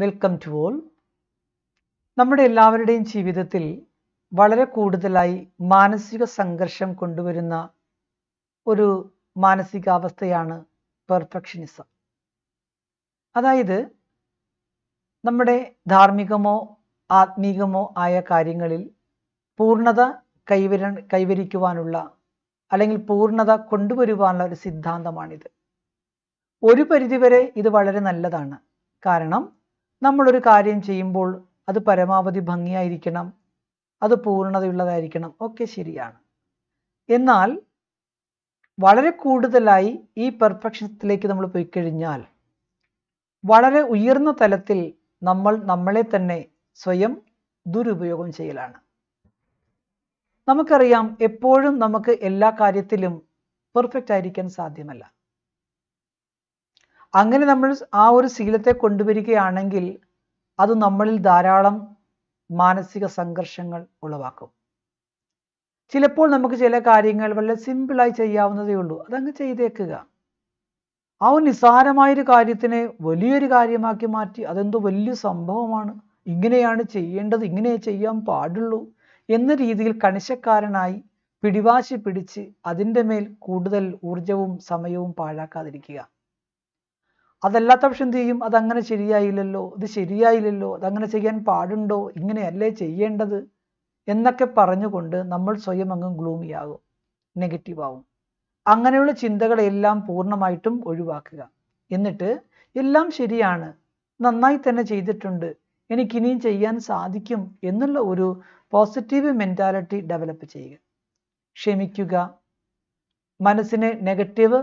welcome to all നമ്മുടെ എല്ലാവരുടെയും ജീവിതത്തിൽ വളരെ കൂടുതലായി മാനസിക സംഘർഷം കൊണ്ടുവരുന്ന ഒരു മാനസികാവസ്ഥയാണ് പെർഫെക്ഷനിസം അതായത് നമ്മുടെ ധാർമ്മികമോ ആത്മീകമോ ആയ കാര്യങ്ങളിൽ പൂർണ്ണത കൈവര കൈവരിക്കുവാനുള്ള അല്ലെങ്കിൽ പൂർണ്ണത കൊണ്ടുവരുവാനുള്ള ഒരു സിദ്ധാന്തമാണിത് ഒരു പരിധിവരെ ഇത് വളരെ നല്ലതാണ് കാരണം നമ്മളൊരു കാര്യം ചെയ്യുമ്പോൾ അത് പരമാവധി ഭംഗിയായിരിക്കണം അത് പൂർണ്ണതയുള്ളതായിരിക്കണം ഒക്കെ ശരിയാണ് എന്നാൽ വളരെ കൂടുതലായി ഈ പെർഫെക്ഷനിലേക്ക് നമ്മൾ പോയി കഴിഞ്ഞാൽ വളരെ ഉയർന്ന തലത്തിൽ നമ്മൾ നമ്മളെ തന്നെ സ്വയം ദുരുപയോഗം ചെയ്യലാണ് നമുക്കറിയാം എപ്പോഴും നമുക്ക് എല്ലാ കാര്യത്തിലും പെർഫെക്റ്റ് ആയിരിക്കാൻ സാധ്യമല്ല അങ്ങനെ നമ്മൾ ആ ഒരു ശീലത്തെ കൊണ്ടുവരികയാണെങ്കിൽ അത് നമ്മളിൽ ധാരാളം മാനസിക സംഘർഷങ്ങൾ ഉളവാക്കും ചിലപ്പോൾ നമുക്ക് ചില കാര്യങ്ങൾ വളരെ സിമ്പിളായി ചെയ്യാവുന്നതേ ഉള്ളൂ അതങ്ങ് ചെയ്തേക്കുക ആ ഒരു നിസ്സാരമായൊരു കാര്യത്തിനെ വലിയൊരു കാര്യമാക്കി മാറ്റി അതെന്തോ വലിയ സംഭവമാണ് ഇങ്ങനെയാണ് ചെയ്യേണ്ടത് ഇങ്ങനെ ചെയ്യാൻ പാടുള്ളൂ എന്ന രീതിയിൽ കണിശക്കാരനായി പിടിവാശി പിടിച്ച് അതിൻ്റെ മേൽ കൂടുതൽ ഊർജവും സമയവും പാഴാക്കാതിരിക്കുക അതല്ലാത്ത പക്ഷം എന്ത് ചെയ്യും അതങ്ങനെ ശരിയായില്ലല്ലോ ഇത് ശരിയായില്ലല്ലോ അതങ്ങനെ ചെയ്യാൻ പാടുണ്ടോ ഇങ്ങനെയല്ലേ ചെയ്യേണ്ടത് എന്നൊക്കെ പറഞ്ഞുകൊണ്ട് നമ്മൾ സ്വയം അങ്ങ് ഗ്ലൂമിയാകും നെഗറ്റീവ് ആവും അങ്ങനെയുള്ള ചിന്തകളെല്ലാം പൂർണ്ണമായിട്ടും ഒഴിവാക്കുക എന്നിട്ട് എല്ലാം ശരിയാണ് നന്നായി തന്നെ ചെയ്തിട്ടുണ്ട് എനിക്കിനിയും ചെയ്യാൻ സാധിക്കും എന്നുള്ള ഒരു പോസിറ്റീവ് മെൻറ്റാലിറ്റി ഡെവലപ്പ് ചെയ്യുക ക്ഷമിക്കുക മനസ്സിനെ നെഗറ്റീവ്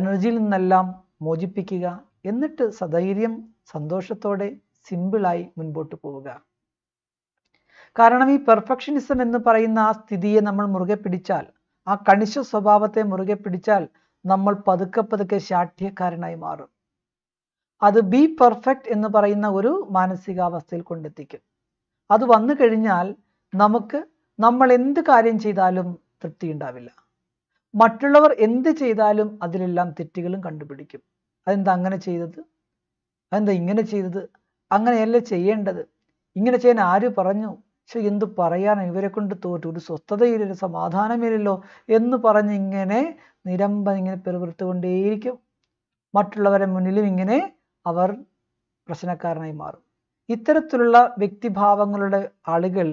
എനർജിയിൽ നിന്നെല്ലാം മോചിപ്പിക്കുക എന്നിട്ട് സധൈര്യം സന്തോഷത്തോടെ സിമ്പിളായി മുൻപോട്ട് പോവുക കാരണം ഈ പെർഫെക്ഷനിസം എന്ന് പറയുന്ന ആ സ്ഥിതിയെ നമ്മൾ മുറുകെ പിടിച്ചാൽ ആ കണിശ സ്വഭാവത്തെ മുറുകെ പിടിച്ചാൽ നമ്മൾ പതുക്കെ പതുക്കെ ശാഠ്യക്കാരനായി മാറും അത് ബി പെർഫെക്റ്റ് എന്ന് പറയുന്ന ഒരു മാനസികാവസ്ഥയിൽ കൊണ്ടെത്തിക്കും അത് വന്നു കഴിഞ്ഞാൽ നമുക്ക് നമ്മൾ എന്ത് കാര്യം ചെയ്താലും തൃപ്തി ഉണ്ടാവില്ല മറ്റുള്ളവർ എന്ത് ചെയ്താലും അതിലെല്ലാം തെറ്റുകളും കണ്ടുപിടിക്കും അതെന്താ അങ്ങനെ ചെയ്തത് അതെന്താ ഇങ്ങനെ ചെയ്തത് അങ്ങനെയല്ലേ ചെയ്യേണ്ടത് ഇങ്ങനെ ചെയ്യാൻ ആര് പറഞ്ഞു പക്ഷെ എന്ത് പറയാനോ ഇവരെ കൊണ്ട് തോറ്റു ഒരു ഒരു സമാധാനമില്ലല്ലോ എന്ന് പറഞ്ഞ് ഇങ്ങനെ നിരമ്പം ഇങ്ങനെ പെരുപുറത്തുകൊണ്ടേയിരിക്കും മറ്റുള്ളവരെ മുന്നിലും ഇങ്ങനെ അവർ പ്രശ്നക്കാരനായി മാറും ഇത്തരത്തിലുള്ള വ്യക്തിഭാവങ്ങളുടെ ആളുകൾ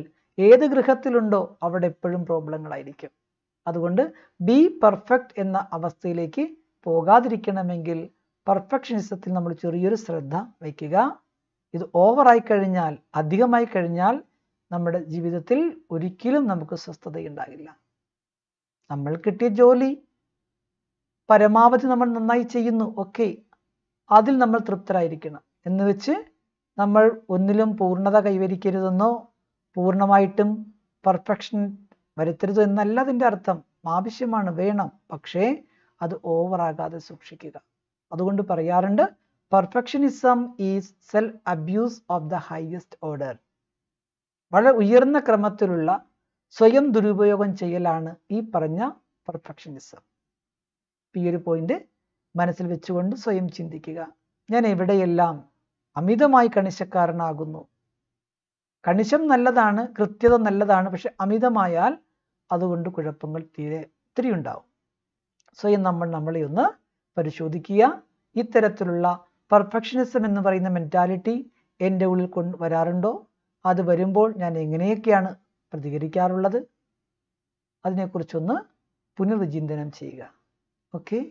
ഏത് ഗൃഹത്തിലുണ്ടോ അവിടെ എപ്പോഴും പ്രോബ്ലങ്ങളായിരിക്കും അതുകൊണ്ട് ബി പെർഫെക്റ്റ് എന്ന അവസ്ഥയിലേക്ക് പോകാതിരിക്കണമെങ്കിൽ പെർഫെക്ഷനിസത്തിൽ നമ്മൾ ചെറിയൊരു ശ്രദ്ധ വയ്ക്കുക ഇത് ഓവറായി കഴിഞ്ഞാൽ അധികമായി കഴിഞ്ഞാൽ നമ്മുടെ ജീവിതത്തിൽ ഒരിക്കലും നമുക്ക് സ്വസ്ഥതയുണ്ടാകില്ല നമ്മൾ കിട്ടിയ ജോലി പരമാവധി നമ്മൾ നന്നായി ചെയ്യുന്നു ഒക്കെ അതിൽ നമ്മൾ തൃപ്തരായിരിക്കണം എന്ന് വെച്ച് നമ്മൾ ഒന്നിലും പൂർണ്ണത കൈവരിക്കരുതെന്നോ പൂർണ്ണമായിട്ടും പെർഫെക്ഷൻ വരുത്തരുത് എന്നല്ല അതിൻ്റെ അർത്ഥം ആവശ്യമാണ് വേണം പക്ഷേ അത് ഓവറാകാതെ സൂക്ഷിക്കുക അതുകൊണ്ട് പറയാറുണ്ട് perfectionism is self abuse of the highest order വളരെ ഉയർന്ന ക്രമത്തിലുള്ള സ്വയം ദുരുപയോഗം ചെയ്യലാണ് ഈ പറഞ്ഞ പെർഫെക്ഷനിസം ഈ ഒരു പോയിന്റ് മനസ്സിൽ വെച്ചുകൊണ്ട് സ്വയം ചിന്തിക്കുക ഞാൻ എവിടെയെല്ലാം അമിതമായി കണിശക്കാരനാകുന്നു കണിശം നല്ലതാണ് കൃത്യത നല്ലതാണ് പക്ഷെ അമിതമായാൽ അതുകൊണ്ട് കുഴപ്പങ്ങൾ തീരെ ഒത്തിരി ഉണ്ടാവും സ്വയം നമ്മൾ നമ്മളെ ഒന്ന് പരിശോധിക്കുക ഇത്തരത്തിലുള്ള പെർഫെക്ഷനിസം എന്ന് പറയുന്ന മെൻറ്റാലിറ്റി എൻ്റെ ഉള്ളിൽ കൊണ്ട് വരാറുണ്ടോ അത് വരുമ്പോൾ ഞാൻ എങ്ങനെയൊക്കെയാണ് പ്രതികരിക്കാറുള്ളത് അതിനെക്കുറിച്ചൊന്ന് പുനർവിചിന്തനം ചെയ്യുക ഓക്കേ